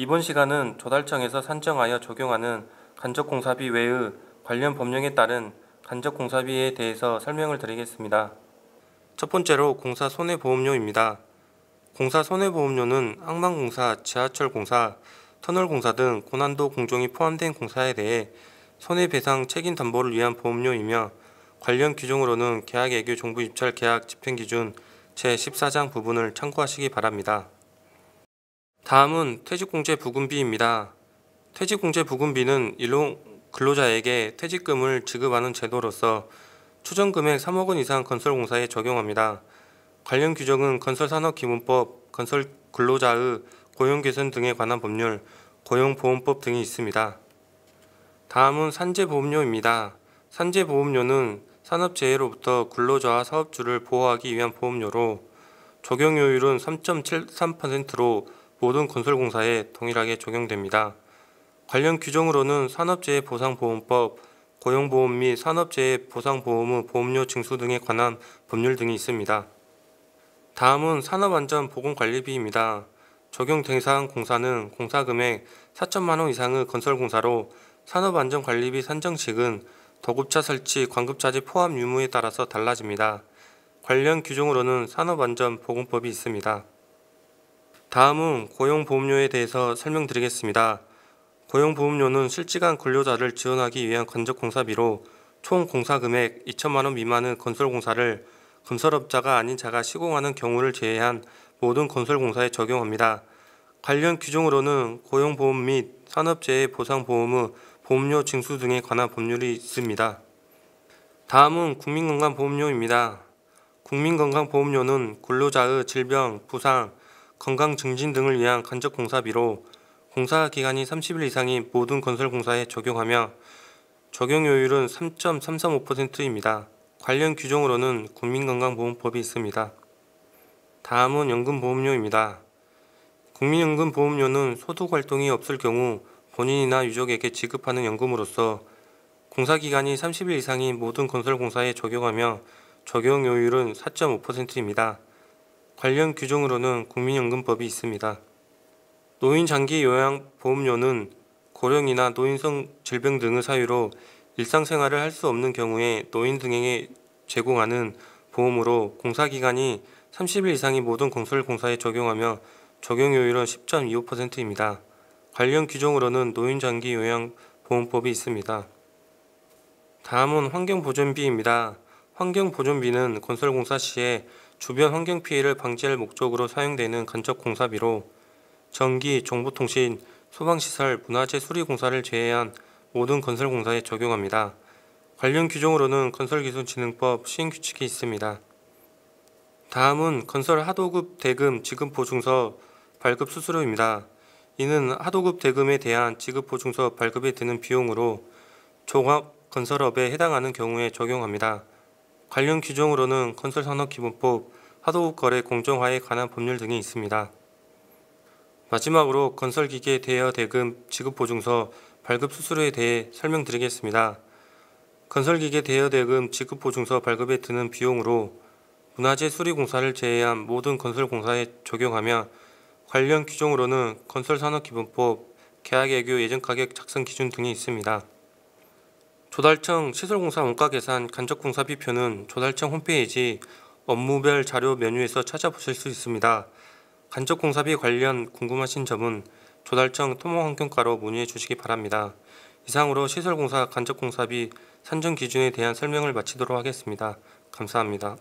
이번 시간은 조달청에서 산정하여 적용하는 간접공사비 외의 관련 법령에 따른 간접공사비에 대해서 설명을 드리겠습니다. 첫 번째로 공사 손해보험료입니다. 공사 손해보험료는 항만공사, 지하철공사, 터널공사 등 고난도 공종이 포함된 공사에 대해 손해배상 책임 담보를 위한 보험료이며 관련 규정으로는 계약애교 정부 입찰 계약 집행기준 제14장 부분을 참고하시기 바랍니다. 다음은 퇴직공제 부금비입니다. 퇴직공제 부금비는 일용 근로자에게 퇴직금을 지급하는 제도로서 추정금액 3억 원 이상 건설공사에 적용합니다. 관련 규정은 건설산업기본법, 건설근로자의 고용개선 등에 관한 법률, 고용보험법 등이 있습니다. 다음은 산재보험료입니다. 산재보험료는 산업재해로부터 근로자와 사업주를 보호하기 위한 보험료로 적용요율은 3.73%로 모든 건설공사에 동일하게 적용됩니다. 관련 규정으로는 산업재해 보상보험법, 고용보험 및 산업재해 보상보험의 보험료 징수 등에 관한 법률 등이 있습니다. 다음은 산업안전보건관리비입니다. 적용 대상 공사는 공사금액 4천만원 이상의 건설공사로 산업안전관리비 산정식은 도급차 설치, 관급차지 포함 유무에 따라서 달라집니다. 관련 규정으로는 산업안전보건법이 있습니다. 다음은 고용보험료에 대해서 설명드리겠습니다. 고용보험료는 실직한 근로자를 지원하기 위한 건적공사비로 총 공사금액 2천만원 미만의 건설공사를 건설업자가 아닌 자가 시공하는 경우를 제외한 모든 건설공사에 적용합니다. 관련 규정으로는 고용보험 및 산업재해 보상보험의 보험료 징수 등에 관한 법률이 있습니다. 다음은 국민건강보험료입니다. 국민건강보험료는 근로자의 질병, 부상, 건강 증진 등을 위한 간접 공사비로 공사 기간이 30일 이상인 모든 건설 공사에 적용하며 적용요율은 3.335%입니다. 관련 규정으로는 국민건강보험법이 있습니다. 다음은 연금보험료입니다. 국민연금보험료는 소득활동이 없을 경우 본인이나 유족에게 지급하는 연금으로서 공사기간이 30일 이상인 모든 건설공사에 적용하며 적용요율은 4.5%입니다. 관련 규정으로는 국민연금법이 있습니다. 노인 장기 요양 보험료는 고령이나 노인성 질병 등의 사유로 일상생활을 할 수 없는 경우에 노인 등에게 제공하는 보험으로 공사기간이 30일 이상이 모든 건설공사에 적용하며 적용요율은 10.25%입니다. 관련 규정으로는 노인장기요양보험법이 있습니다. 다음은 환경보존비입니다. 환경보존비는 건설공사 시에 주변 환경 피해를 방지할 목적으로 사용되는 간접 공사비로 전기, 정보통신, 소방시설, 문화재 수리 공사를 제외한 모든 건설 공사에 적용합니다. 관련 규정으로는 건설기술진흥법 시행규칙이 있습니다. 다음은 건설 하도급 대금 지급보증서 발급 수수료입니다. 이는 하도급 대금에 대한 지급보증서 발급에 드는 비용으로 종합건설업에 해당하는 경우에 적용합니다. 관련 규정으로는 건설산업기본법, 하도급거래 공정화에 관한 법률 등이 있습니다. 마지막으로 건설기계 대여 대금 지급보증서 발급 수수료에 대해 설명드리겠습니다. 건설기계 대여 대금 지급보증서 발급에 드는 비용으로 문화재 수리공사를 제외한 모든 건설공사에 적용하며 관련 규정으로는 건설산업기본법, 계약애교 예정가격 작성 기준 등이 있습니다. 조달청 시설공사 원가계산 간접공사비표는 조달청 홈페이지 업무별 자료 메뉴에서 찾아보실 수 있습니다. 간접공사비 관련 궁금하신 점은 조달청 토목환경과로 문의해 주시기 바랍니다. 이상으로 시설공사 간접공사비 산정 기준에 대한 설명을 마치도록 하겠습니다. 감사합니다.